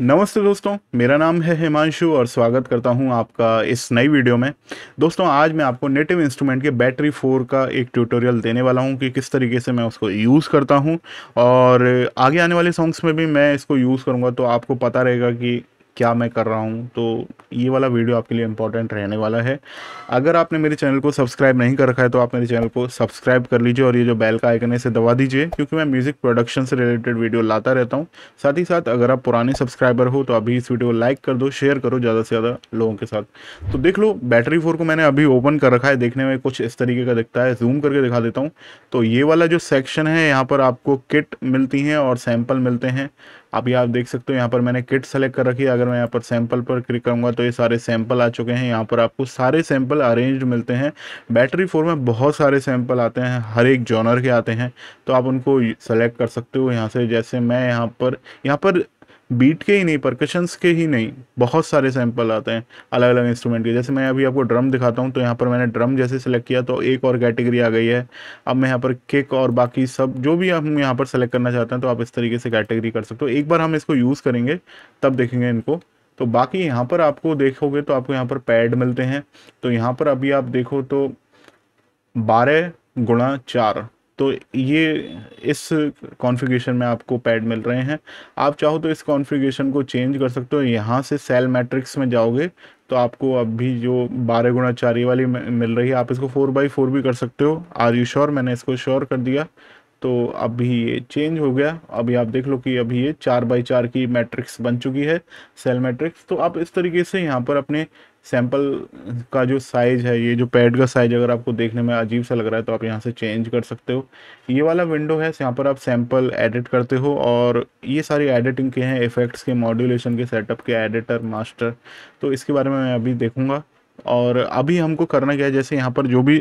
नमस्ते दोस्तों मेरा नाम है हिमांशु और स्वागत करता हूं आपका इस नई वीडियो में दोस्तों आज मैं आपको नेटिव इंस्ट्रूमेंट के बैटरी फोर का एक ट्यूटोरियल देने वाला हूं कि किस तरीके से मैं उसको यूज़ करता हूं और आगे आने वाले सॉन्ग्स में भी मैं इसको यूज़ करूंगा तो आपको पता रहेगा कि क्या मैं कर रहा हूँ तो ये वाला वीडियो आपके लिए इंपॉर्टेंट रहने वाला है अगर आपने मेरे चैनल को सब्सक्राइब नहीं कर रखा है तो आप मेरे चैनल को सब्सक्राइब कर लीजिए और ये जो बेल का आइकन है इसे दबा दीजिए क्योंकि मैं म्यूज़िक प्रोडक्शन से रिलेटेड वीडियो लाता रहता हूँ साथ ही साथ अगर आप पुराने सब्सक्राइबर हो तो अभी इस वीडियो को लाइक कर दो शेयर करो ज़्यादा से ज़्यादा लोगों के साथ तो देख लो बैटरी फोर को मैंने अभी ओपन कर रखा है देखने में कुछ इस तरीके का दिखता है जूम करके दिखा देता हूँ तो ये वाला जो सेक्शन है यहाँ पर आपको किट मिलती हैं और सैम्पल मिलते हैं अभी आप देख सकते हो यहाँ पर मैंने किट सेलेक्ट कर रखी है अगर मैं यहाँ पर सैंपल पर क्लिक करूँगा तो ये सारे सैंपल आ चुके हैं यहाँ पर आपको सारे सैंपल अरेंज मिलते हैं बैटरी फोर में बहुत सारे सैंपल आते हैं हर एक जॉनर के आते हैं तो आप उनको सेलेक्ट कर सकते हो यहाँ से जैसे मैं यहाँ पर यहाँ पर बीट के ही नहीं परकशंस के ही नहीं बहुत सारे सैंपल आते हैं अलग अलग इंस्ट्रूमेंट के जैसे मैं अभी आपको ड्रम दिखाता हूँ तो यहाँ पर मैंने ड्रम जैसे सेलेक्ट किया तो एक और कैटेगरी आ गई है अब मैं यहाँ पर किक और बाकी सब जो भी हम यहाँ पर सेलेक्ट करना चाहते हैं तो आप इस तरीके से कैटेगरी कर सकते हो एक बार हम इसको यूज़ करेंगे तब देखेंगे इनको तो बाकी यहाँ पर आपको देखोगे तो आपको यहाँ पर पैड मिलते हैं तो यहाँ पर अभी आप देखो तो बारह गुणा चार तो ये इस कॉन्फ़िगरेशन में आपको पैड मिल रहे हैं आप चाहो तो इस कॉन्फ़िगरेशन को चेंज कर सकते हो यहाँ से सेल मैट्रिक्स में जाओगे तो आपको अभी जो बारह गुणा चारी वाली मिल रही है आप इसको फोर बाई फोर भी कर सकते हो आर यू श्योर मैंने इसको श्योर कर दिया तो अभी ये चेंज हो गया अभी आप देख लो कि अभी ये चार बाई चार की मैट्रिक्स बन चुकी है सेल मैट्रिक्स तो आप इस तरीके से यहाँ पर अपने सैंपल का जो साइज़ है ये जो पैड का साइज़ अगर आपको देखने में अजीब सा लग रहा है तो आप यहाँ से चेंज कर सकते हो ये वाला विंडो है यहाँ पर आप सैंपल एडिट करते हो और ये सारी एडिटिंग के हैं इफ़ेक्ट्स के मॉड्यूलेशन के सेटअप के एडिटर मास्टर तो इसके बारे में मैं अभी देखूँगा और अभी हमको करना क्या है जैसे यहाँ पर जो भी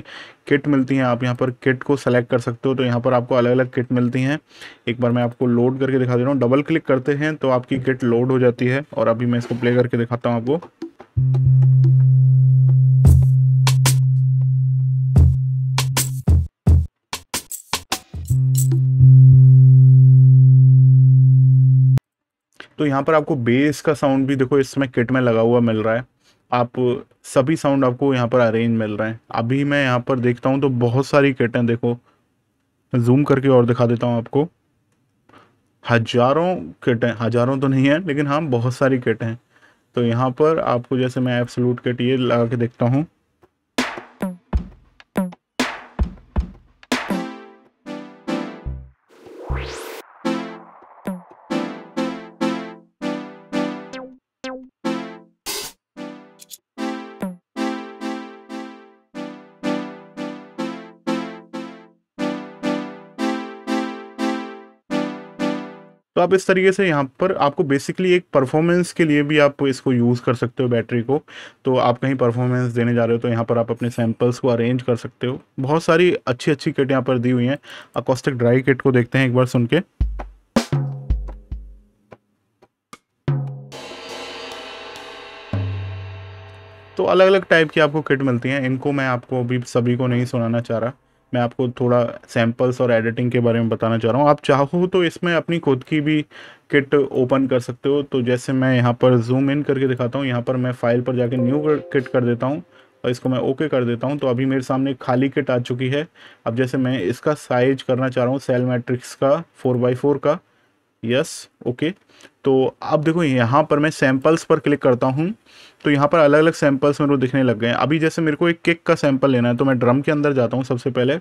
किट मिलती हैं आप यहाँ पर किट को सेलेक्ट कर सकते हो तो यहाँ पर आपको अलग अलग किट मिलती हैं एक बार मैं आपको लोड करके दिखा दे रहा हूँ डबल क्लिक करते हैं तो आपकी किट लोड हो जाती है और अभी मैं इसको प्ले करके दिखाता हूँ आपको तो यहाँ पर आपको बेस का साउंड भी देखो इस समय किट में लगा हुआ मिल रहा है आप सभी साउंड आपको यहाँ पर अरेंज मिल रहे हैं अभी मैं यहाँ पर देखता हूँ तो बहुत सारी किट हैं देखो जूम करके और दिखा देता हूँ आपको हजारों किट हैं हजारों तो नहीं है लेकिन हाँ बहुत सारी किट हैं तो यहाँ पर आपको जैसे मैं एप्सलूट के ये लगा के देखता हूँ आप इस तरीके से यहाँ पर आपको बेसिकली एक परफॉर्मेंस के लिए भी आप इसको यूज़ कर सकते हो बैटरी को तो आप कहीं परफॉर्मेंस देने जा रहे हो तो यहाँ पर आप अपने सैंपल्स को अरेंज कर सकते हो बहुत सारी अच्छी अच्छी किट यहाँ पर दी हुई हैं अकोस्टिक ड्राई किट को देखते हैं एक बार सुन के तो अलग अलग टाइप की आपको किट मिलती हैं इनको मैं आपको अभी सभी को नहीं सुनाना चाह रहा मैं आपको थोड़ा सैम्पल्स और एडिटिंग के बारे में बताना चाह रहा हूँ आप चाहो तो इसमें अपनी खुद की भी किट ओपन कर सकते हो तो जैसे मैं यहाँ पर जूम इन करके दिखाता हूँ यहाँ पर मैं फाइल पर जाके न्यू किट कर देता हूँ और इसको मैं ओके कर देता हूँ तो अभी मेरे सामने खाली किट आ चुकी है अब जैसे मैं इसका साइज करना चाह रहा हूँ सेल मैट्रिक्स का फोर बाई फोर का यस ओके तो अब देखो यहाँ पर मैं सैंपल्स पर क्लिक करता हूँ तो यहाँ पर अलग अलग सैम्पल्स मेरे को दिखने लग गए हैं अभी जैसे मेरे को एक केक का सैंपल लेना है तो मैं ड्रम के अंदर जाता हूँ सबसे पहले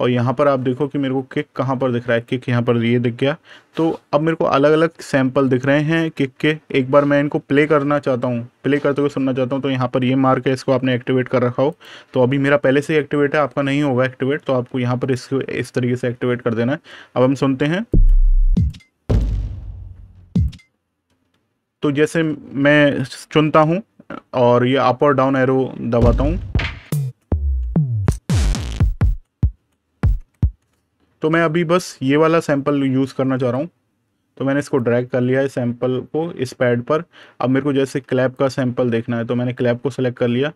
और यहाँ पर आप देखो कि मेरे को केक कहाँ पर दिख रहा है केक यहाँ पर ये दिख गया तो अब मेरे को अलग अलग सैंपल दिख रहे हैं केक के एक बार मैं इनको प्ले करना चाहता हूँ प्ले करते हुए सुनना चाहता हूँ तो यहाँ पर ये मार के इसको आपने एक्टिवेट कर रखा हो तो अभी मेरा पहले से ही एक्टिवेट है आपका नहीं होगा एक्टिवेट तो आपको यहाँ पर इसको इस तरीके से एक्टिवेट कर देना है अब हम सुनते हैं तो जैसे मैं चुनता हूँ और ये अप और डाउन एरो दबाता हूँ तो मैं अभी बस ये वाला सैंपल यूज़ करना चाह रहा हूँ तो मैंने इसको ड्रैग कर लिया है सैंपल को इस पैड पर अब मेरे को जैसे क्लैप का सैंपल देखना है तो मैंने क्लैप को सेलेक्ट कर लिया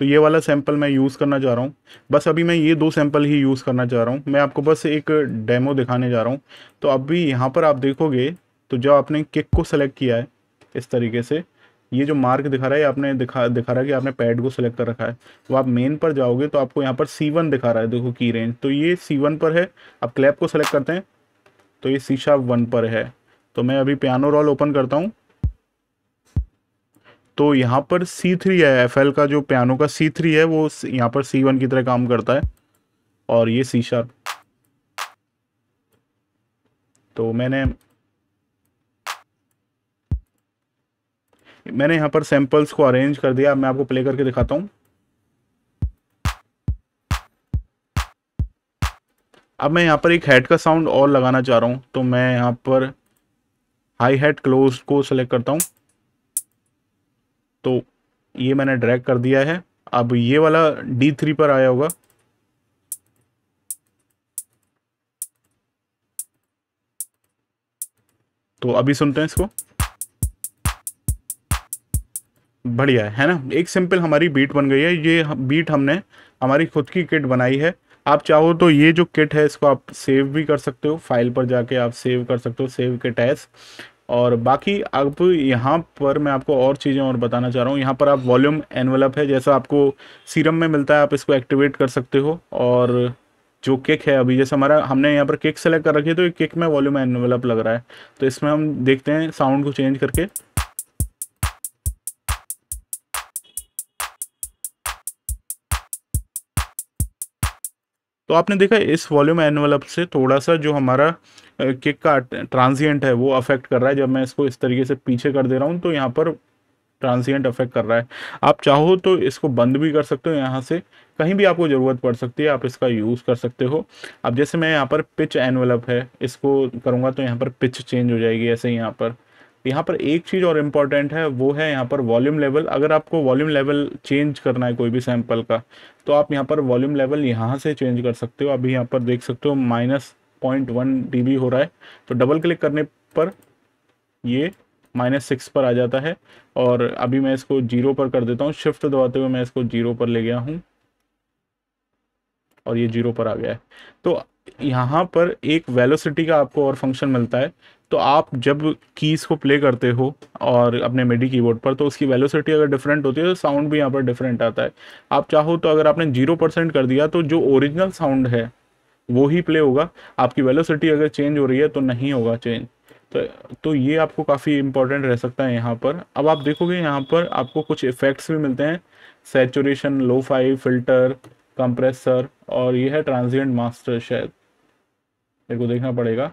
तो ये वाला सैम्पल मैं यूज़ करना चाह रहा हूँ बस अभी मैं ये दो सैंपल ही यूज़ करना चाह रहा हूँ मैं आपको बस एक डेमो दिखाने जा रहा हूँ तो अभी यहाँ पर आप देखोगे तो जब आपने किक को सेलेक्ट किया है इस तरीके से ये जो मार्क दिखा रहा है आपने दिखा दिखा रहा है कि आपने पैड को सिलेक्ट कर रखा है तो आप मेन पर जाओगे तो आपको यहाँ पर सी वन दिखा रहा है देखो की रेंज तो ये सी वन पर है आप क्लैप को सेलेक्ट करते हैं तो ये शीशा वन पर है तो मैं अभी पियानो रोल ओपन करता हूँ तो यहाँ पर सी थ्री है एफ एल का जो पियानो का सी थ्री है वो यहाँ पर सी वन की तरह काम करता है और ये सी शार्प तो मैंने मैंने यहाँ पर सैंपल्स को अरेंज कर दिया मैं आपको प्ले करके दिखाता हूँ अब मैं यहाँ पर एक हेड का साउंड और लगाना चाह रहा हूँ तो मैं यहाँ पर हाई हेड क्लोज को सिलेक्ट करता हूँ तो ये मैंने ड्रैग कर दिया है अब ये वाला डी थ्री पर आया होगा तो अभी सुनते हैं इसको बढ़िया है है ना एक सिंपल हमारी बीट बन गई है ये बीट हमने हमारी खुद की किट बनाई है आप चाहो तो ये जो किट है इसको आप सेव भी कर सकते हो फाइल पर जाके आप सेव कर सकते हो सेव किट एज और बाकी अब यहाँ पर मैं आपको और चीज़ें और बताना चाह रहा हूँ यहाँ पर आप वॉल्यूम एनवलप है जैसा आपको सीरम में मिलता है आप इसको एक्टिवेट कर सकते हो और जो केक है अभी जैसे हमारा हमने यहाँ पर केक सेलेक्ट कर रखी है तो केक में वॉल्यूम एनवलप लग रहा है तो इसमें हम देखते हैं साउंड को चेंज करके तो आपने देखा इस वॉल्यूम एनवलप से थोड़ा सा जो हमारा किक का ट्रांजिएंट है वो अफेक्ट कर रहा है जब मैं इसको इस तरीके से पीछे कर दे रहा हूँ तो यहाँ पर ट्रांसियंट अफेक्ट कर रहा है आप चाहो तो इसको बंद भी कर सकते हो यहाँ से कहीं भी आपको ज़रूरत पड़ सकती है आप इसका यूज़ कर सकते हो अब जैसे मैं यहाँ पर पिच एनवलप है इसको करूँगा तो यहाँ पर पिच चेंज हो जाएगी ऐसे यहाँ पर यहाँ पर एक चीज़ और इम्पॉर्टेंट है वो है यहाँ पर वॉल्यूम लेवल अगर आपको वॉल्यूम लेवल चेंज करना है कोई भी सैंपल का तो आप यहाँ पर वॉल्यूम लेवल यहाँ से चेंज कर सकते हो अभी यहाँ पर देख सकते हो माइनस पॉइंट वन डी हो रहा है तो डबल क्लिक करने पर ये माइनस सिक्स पर आ जाता है और अभी मैं इसको जीरो पर कर देता हूँ शिफ्ट दबाते हुए मैं इसको जीरो पर ले गया हूँ और ये जीरो पर आ गया है तो यहाँ पर एक वेलोसिटी का आपको और फंक्शन मिलता है तो आप जब कीज़ को प्ले करते हो और अपने मेडी कीबोर्ड पर तो उसकी वेलोसिटी अगर डिफरेंट होती है तो साउंड भी यहाँ पर डिफरेंट आता है आप चाहो तो अगर आपने जीरो परसेंट कर दिया तो जो ओरिजिनल साउंड है वो ही प्ले होगा आपकी वेलोसिटी अगर चेंज हो रही है तो नहीं होगा चेंज तो तो ये आपको काफ़ी इम्पोर्टेंट रह सकता है यहाँ पर अब आप देखोगे यहाँ पर आपको कुछ इफ़ेक्ट्स भी मिलते हैं saturation lo fi filter compressor और ये है ट्रांजियंट मास्टर शायद मेरे को देखना पड़ेगा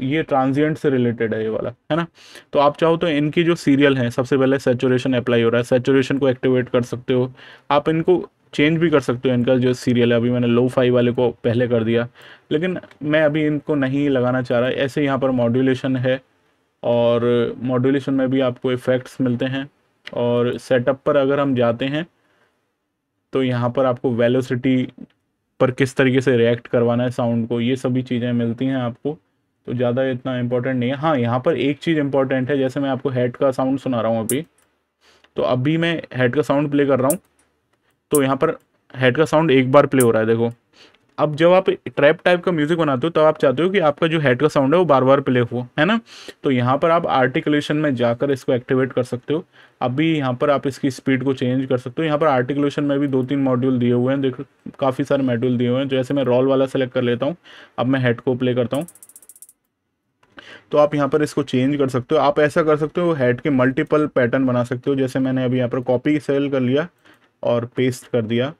ये ट्रांजिएंट से रिलेटेड है ये वाला है ना तो आप चाहो तो इनकी जो सीरियल है सबसे पहले सेचुरेशन अप्लाई हो रहा है सेचुरेशन को एक्टिवेट कर सकते हो आप इनको चेंज भी कर सकते हो इनका जो सीरियल है अभी मैंने लो फाई वाले को पहले कर दिया लेकिन मैं अभी इनको नहीं लगाना चाह रहा ऐसे यहाँ पर मॉड्यूलेशन है और मॉड्यूलेशन में भी आपको इफ़ेक्ट्स मिलते हैं और सेटअप पर अगर हम जाते हैं तो यहाँ पर आपको वेलोसिटी पर किस तरीके से रिएक्ट करवाना है साउंड को ये सभी चीज़ें मिलती हैं आपको तो ज़्यादा इतना इम्पोर्टेंट नहीं है हाँ यहाँ पर एक चीज़ इम्पॉर्टेंट है जैसे मैं आपको हेड का साउंड सुना रहा हूँ अभी तो अभी मैं हेड का साउंड प्ले कर रहा हूँ तो यहाँ पर हेड का साउंड एक बार प्ले हो रहा है देखो अब जब आप ट्रैप टाइप का म्यूज़िक बनाते हो तब तो आप चाहते हो कि आपका जो हेड का साउंड है वो बार बार प्ले हो है ना तो यहाँ पर आप आर्टिकुलेशन में जाकर इसको एक्टिवेट कर सकते हो अभी यहाँ पर आप इसकी स्पीड को चेंज कर सकते हो यहाँ पर आर्टिकुलेशन में भी दो तीन मॉड्यूल दिए हुए हैं देखो काफ़ी सारे मॉड्यूल दिए हुए हैं जैसे मैं रॉल वाला सेलेक्ट कर लेता हूँ अब मैं हेड को प्ले करता हूँ तो आप यहाँ पर इसको चेंज कर सकते हो आप ऐसा कर सकते हो हेड के मल्टीपल पैटर्न बना सकते हो जैसे मैंने अभी यहाँ पर कॉपी सेल कर लिया और पेस्ट कर दिया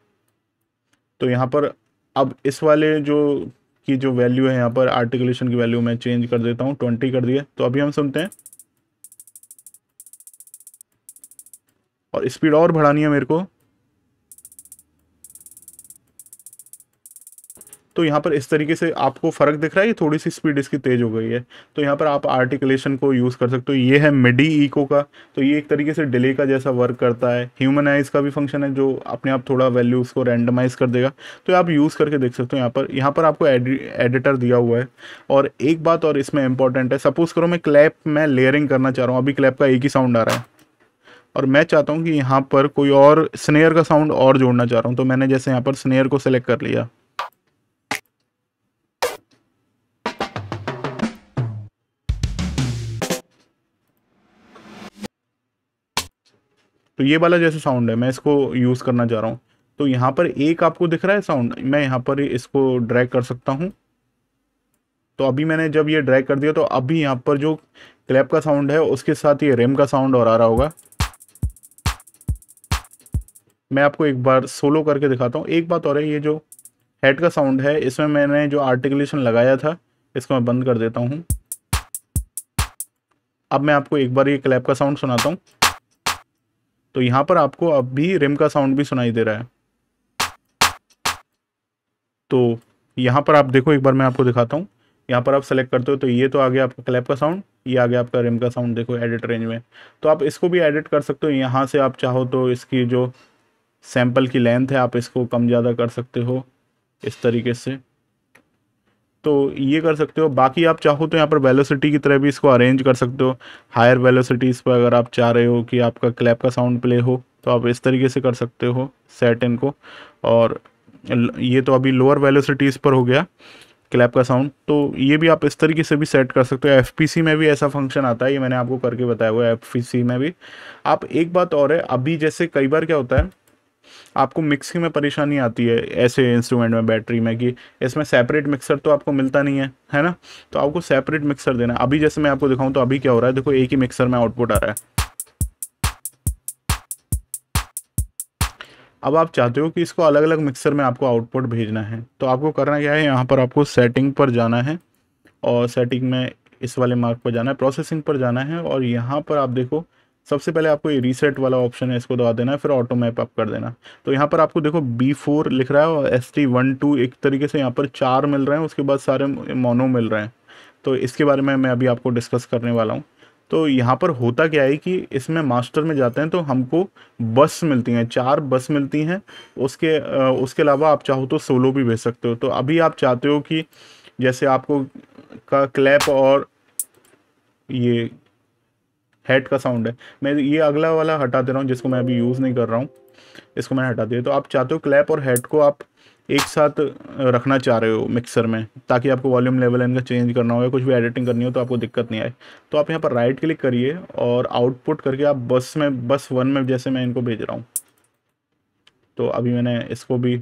तो यहाँ पर अब इस वाले जो की जो वैल्यू है यहाँ पर आर्टिकुलेशन की वैल्यू मैं चेंज कर देता हूँ ट्वेंटी कर दिया तो अभी हम सुनते हैं और स्पीड और बढ़ानी है मेरे को तो यहाँ पर इस तरीके से आपको फ़र्क दिख रहा है कि थोड़ी सी स्पीड इसकी तेज़ हो गई है तो यहाँ पर आप आर्टिकुलेशन को यूज़ कर सकते हो ये है मिडी ईको का तो ये एक तरीके से डिले का जैसा वर्क करता है ह्यूमन आइज का भी फंक्शन है जो अपने आप थोड़ा वैल्यू उसको रेंडमाइज कर देगा तो आप यूज़ करके देख सकते हो यहाँ पर यहाँ पर आपको एडिटर दिया हुआ है और एक बात और इसमें इंपॉर्टेंट है सपोज़ करो मैं क्लैप में लेयरिंग करना चाह रहा हूँ अभी क्लैप का एक ही साउंड आ रहा है और मैं चाहता हूँ कि यहाँ पर कोई और स्नेयर का साउंड और जोड़ना चाह रहा हूँ तो मैंने जैसे यहाँ पर स्नेयर को सेलेक्ट कर लिया तो ये वाला जैसे साउंड है मैं इसको यूज़ करना चाह रहा हूँ तो यहाँ पर एक आपको दिख रहा है साउंड मैं यहाँ पर इसको ड्रैग कर सकता हूँ तो अभी मैंने जब ये ड्रैग कर दिया तो अभी यहाँ पर जो क्लैप का साउंड है उसके साथ ये रेम का साउंड और आ रहा होगा मैं आपको एक बार सोलो करके दिखाता हूँ एक बात और है ये जो हेड का साउंड है इसमें मैंने जो आर्टिकुलेशन लगाया था इसको मैं बंद कर देता हूँ अब मैं आपको एक बार ये क्लैप का साउंड सुनाता हूँ तो यहाँ पर आपको अब भी रिम का साउंड भी सुनाई दे रहा है तो यहाँ पर आप देखो एक बार मैं आपको दिखाता हूँ यहाँ पर आप सेलेक्ट करते हो तो ये तो आ गया आपका क्लैप का साउंड ये आ गया आपका रिम का साउंड देखो एडिट रेंज में तो आप इसको भी एडिट कर सकते हो यहाँ से आप चाहो तो इसकी जो सैंपल की लेंथ है आप इसको कम ज़्यादा कर सकते हो इस तरीके से तो ये कर सकते हो बाकी आप चाहो तो यहाँ पर वेलोसिटी की तरह भी इसको अरेंज कर सकते हो हायर वेलोसिटीज़ पर अगर आप चाह रहे हो कि आपका क्लैप का साउंड प्ले हो तो आप इस तरीके से कर सकते हो सेट इनको और ये तो अभी लोअर वेलोसिटीज़ पर हो गया क्लैप का साउंड तो ये भी आप इस तरीके से भी सेट कर सकते हो एफ में भी ऐसा फंक्शन आता है ये मैंने आपको करके बताया हुआ है एफ में भी आप एक बात और है अभी जैसे कई बार क्या होता है आपको मिक्सिंग में परेशानी आती है ऐसे इंस्ट्रूमेंट में बैटरी में कि इसमें सेपरेट मिक्सर तो आपको मिलता नहीं है है ना तो आपको सेपरेट मिक्सर देना अभी जैसे मैं आपको दिखाऊं तो अभी क्या हो रहा है देखो एक ही मिक्सर में आउटपुट आ रहा है अब आप चाहते हो कि इसको अलग अलग मिक्सर में आपको आउटपुट भेजना है तो आपको करना क्या है यहाँ पर आपको सेटिंग पर जाना है और सेटिंग में इस वाले मार्क पर जाना है प्रोसेसिंग पर जाना है और यहाँ पर आप देखो सबसे पहले आपको ये रीसेट वाला ऑप्शन है इसको दबा देना है फिर ऑटो मैप अप कर देना तो यहाँ पर आपको देखो बी फोर लिख रहा है और एस टी वन टू एक तरीके से यहाँ पर चार मिल रहे हैं उसके बाद सारे मोनो मिल रहे हैं तो इसके बारे में मैं अभी आपको डिस्कस करने वाला हूँ तो यहाँ पर होता क्या है कि इसमें मास्टर में जाते हैं तो हमको बस मिलती हैं चार बस मिलती हैं उसके उसके अलावा आप चाहो तो सोलो भी भेज सकते हो तो अभी आप चाहते हो कि जैसे आपको का क्लैप और ये हेड का साउंड है मैं ये अगला वाला हटा दे रहा हूँ जिसको मैं अभी यूज़ नहीं कर रहा हूँ इसको मैं हटा दिया तो आप चाहते हो क्लैप और हेड को आप एक साथ रखना चाह रहे हो मिक्सर में ताकि आपको वॉल्यूम लेवल इनका चेंज करना हो या कुछ भी एडिटिंग करनी हो तो आपको दिक्कत नहीं आए तो आप यहाँ पर राइट क्लिक करिए और आउटपुट करके आप बस में बस वन में जैसे मैं इनको भेज रहा हूँ तो अभी मैंने इसको भी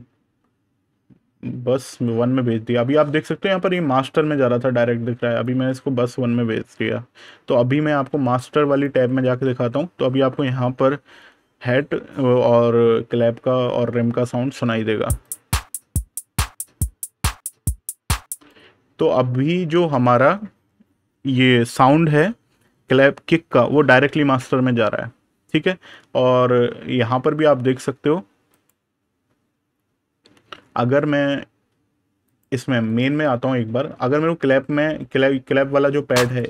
बस वन में भेज दिया अभी आप देख सकते हो यहाँ पर ये मास्टर में जा रहा था डायरेक्ट दिख रहा है अभी मैं इसको बस वन में भेज दिया तो अभी मैं आपको मास्टर वाली टैब में जाके दिखाता हूँ तो अभी आपको यहाँ पर हेड और क्लैप का और रिम का साउंड सुनाई देगा तो अभी जो हमारा ये साउंड है क्लैप किक का वो डायरेक्टली मास्टर में जा रहा है ठीक है और यहाँ पर भी आप देख सकते हो अगर मैं इसमें मेन में आता हूँ एक बार अगर मेरे को क्लैप में क्लैप क्लैप वाला जो पैड है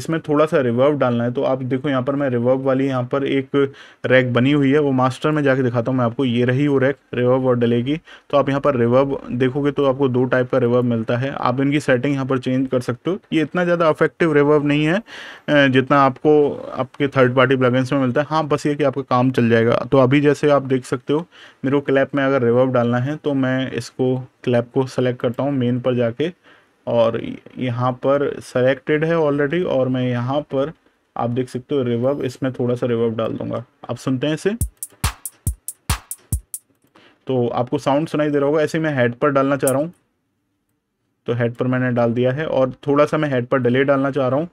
इसमें थोड़ा सा रिवर्व डालना है तो आप देखो यहाँ पर मैं रिवर्व वाली यहाँ पर एक रैक बनी हुई है वो मास्टर में जाके दिखाता हूँ मैं आपको ये रही वो रैक रिवर्व और डलेगी तो आप यहाँ पर रिवर्व देखोगे तो आपको दो टाइप का रिवर्व मिलता है आप इनकी सेटिंग यहाँ पर चेंज कर सकते हो ये इतना ज़्यादा अफेक्टिव रिवर्व नहीं है जितना आपको आपके थर्ड पार्टी प्लगेंस में मिलता है हाँ बस ये कि आपका काम चल जाएगा तो अभी जैसे आप देख सकते हो मेरे को क्लैप में अगर रिवर्व डालना है तो मैं इसको क्लैप को सेलेक्ट करता हूँ मेन पर जाके और यहाँ पर सेलेक्टेड है ऑलरेडी और मैं यहाँ पर आप देख सकते हो रिवर्ब इसमें थोड़ा सा रिवर्ब डाल दूंगा आप सुनते हैं इसे तो आपको साउंड सुनाई दे रहा होगा ऐसे मैं हेड पर डालना चाह रहा हूँ तो हेड पर मैंने डाल दिया है और थोड़ा सा मैं हेड पर डिले डालना चाह रहा हूँ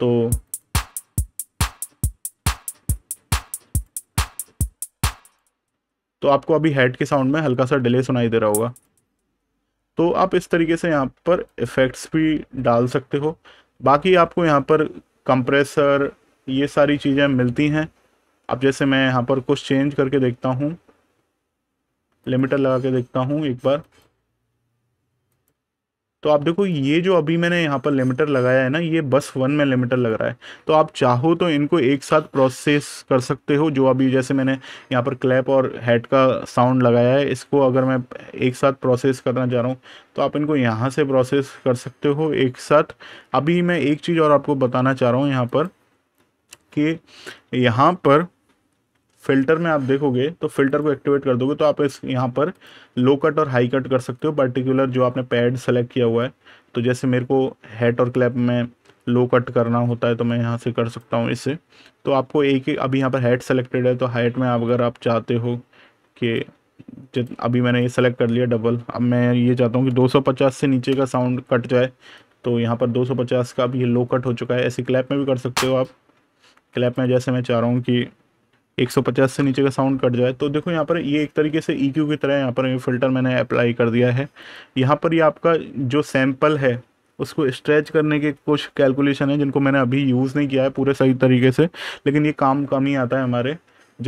तो तो आपको अभी हेड के साउंड में हल्का सा डिले सुनाई दे रहा होगा तो आप इस तरीके से यहाँ पर इफ़ेक्ट्स भी डाल सकते हो बाकी आपको यहाँ पर कंप्रेसर ये सारी चीज़ें मिलती हैं अब जैसे मैं यहाँ पर कुछ चेंज करके देखता हूँ लिमिटर लगा के देखता हूँ एक बार तो आप देखो ये जो अभी मैंने यहाँ पर लिमिटर लगाया है ना ये बस वन में लिमिटर लग रहा है तो आप चाहो तो इनको एक साथ प्रोसेस कर सकते हो जो अभी जैसे मैंने यहाँ पर क्लैप और हेड का साउंड लगाया है इसको अगर मैं एक साथ प्रोसेस करना चाह रहा हूँ तो आप इनको यहाँ से प्रोसेस कर सकते हो एक साथ अभी मैं एक चीज़ और आपको बताना चाह रहा हूँ यहाँ पर कि यहाँ पर फिल्टर में आप देखोगे तो फिल्टर को एक्टिवेट कर दोगे तो आप इस यहाँ पर लो कट और हाई कट कर सकते हो पर्टिकुलर जो आपने पैड सेलेक्ट किया हुआ है तो जैसे मेरे को हेड और क्लैप में लो कट करना होता है तो मैं यहाँ से कर सकता हूँ इससे तो आपको एक ही अभी यहाँ पर हेड सेलेक्टेड है तो हाइट में आप अगर आप चाहते हो कि अभी मैंने ये सेलेक्ट कर लिया डबल अब मैं ये चाहता हूँ कि 250 से नीचे का साउंड कट जाए तो यहाँ पर 250 का ये लो कट हो चुका है ऐसे क्लैप में भी कर सकते हो आप क्लैप में जैसे मैं चाह रहा हूँ कि 150 से नीचे का साउंड कट जाए तो देखो यहाँ पर ये एक तरीके से ई e की तरह यहाँ पर ये फ़िल्टर मैंने अप्लाई कर दिया है यहाँ पर ये आपका जो सैम्पल है उसको स्ट्रेच करने के कुछ कैलकुलेशन है जिनको मैंने अभी यूज़ नहीं किया है पूरे सही तरीके से लेकिन ये काम कम ही आता है हमारे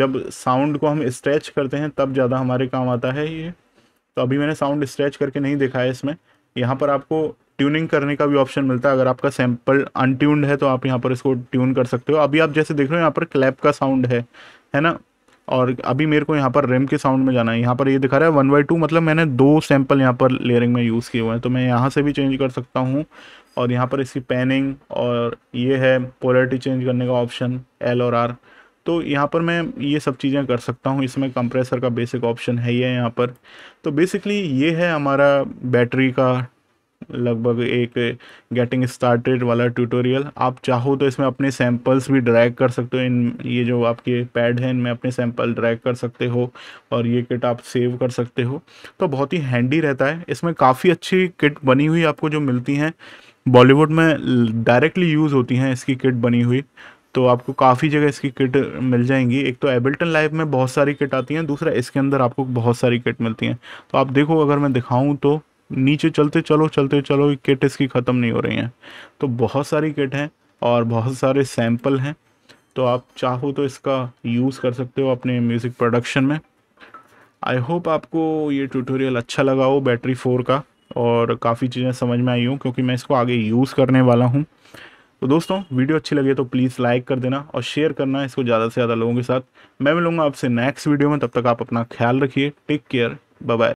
जब साउंड को हम स्ट्रेच करते हैं तब ज़्यादा हमारे काम आता है ये तो अभी मैंने साउंड स्ट्रेच करके नहीं देखा है इसमें यहाँ पर आपको ट्यूनिंग करने का भी ऑप्शन मिलता है अगर आपका सैंपल अनट्यून्ड है तो आप यहाँ पर इसको ट्यून कर सकते हो अभी आप जैसे देख रहे हो यहाँ पर क्लैप का साउंड है है ना और अभी मेरे को यहाँ पर रेम के साउंड में जाना है यहाँ पर ये यह दिखा रहा है वन बाई टू मतलब मैंने दो सैंपल यहाँ पर लेयरिंग में यूज़ किए हुए हैं तो मैं यहाँ से भी चेंज कर सकता हूँ और यहाँ पर इसकी पैनिंग और ये है पोलरिटी चेंज करने का ऑप्शन एल और आर तो यहाँ पर मैं ये सब चीज़ें कर सकता हूँ इसमें कंप्रेसर का बेसिक ऑप्शन है ही है यहाँ पर तो बेसिकली ये है हमारा बैटरी का लगभग एक गेटिंग स्टार्टेड वाला ट्यूटोरियल आप चाहो तो इसमें अपने सैम्पल्स भी ड्रैग कर सकते हो इन ये जो आपके पैड हैं इनमें अपने सैम्पल ड्रैग कर सकते हो और ये किट आप सेव कर सकते हो तो बहुत ही हैंडी रहता है इसमें काफ़ी अच्छी किट बनी हुई आपको जो मिलती हैं बॉलीवुड में डायरेक्टली यूज़ होती हैं इसकी किट बनी हुई तो आपको काफ़ी जगह इसकी किट मिल जाएंगी एक तो एबल्टन लाइफ में बहुत सारी किट आती हैं दूसरा इसके अंदर आपको बहुत सारी किट मिलती हैं तो आप देखो अगर मैं दिखाऊं तो नीचे चलते चलो चलते चलो किट इसकी ख़त्म नहीं हो रही हैं तो बहुत सारी किट हैं और बहुत सारे सैम्पल हैं तो आप चाहो तो इसका यूज़ कर सकते हो अपने म्यूज़िक प्रोडक्शन में आई होप आपको ये ट्यूटोरियल अच्छा लगा हो बैटरी फोर का और काफ़ी चीज़ें समझ में आई हूँ क्योंकि मैं इसको आगे यूज़ करने वाला हूँ तो दोस्तों वीडियो अच्छी लगे तो प्लीज़ लाइक कर देना और शेयर करना इसको ज़्यादा से ज़्यादा लोगों के साथ मैं मिलूँगा आपसे नेक्स्ट वीडियो में तब तक आप अपना ख्याल रखिए टेक केयर बाय